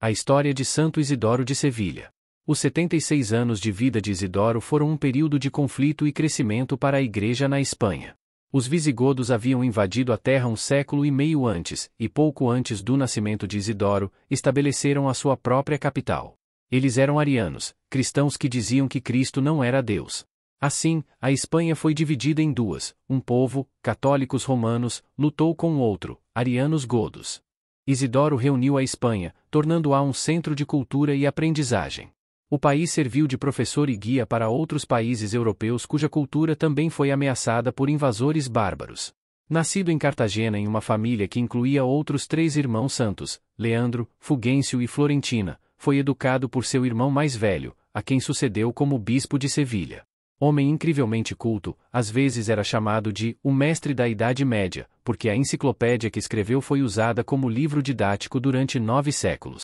A história de Santo Isidoro de Sevilha. Os 76 anos de vida de Isidoro foram um período de conflito e crescimento para a Igreja na Espanha. Os visigodos haviam invadido a terra um século e meio antes, e pouco antes do nascimento de Isidoro, estabeleceram a sua própria capital. Eles eram arianos, cristãos que diziam que Cristo não era Deus. Assim, a Espanha foi dividida em duas: um povo, católicos romanos, lutou com outro, arianos godos. Isidoro reuniu a Espanha, tornando-a um centro de cultura e aprendizagem. O país serviu de professor e guia para outros países europeus cuja cultura também foi ameaçada por invasores bárbaros. Nascido em Cartagena em uma família que incluía outros três irmãos santos, Leandro, Fugêncio e Florentina, foi educado por seu irmão mais velho, a quem sucedeu como bispo de Sevilha homem incrivelmente culto, às vezes era chamado de o mestre da Idade Média, porque a enciclopédia que escreveu foi usada como livro didático durante nove séculos.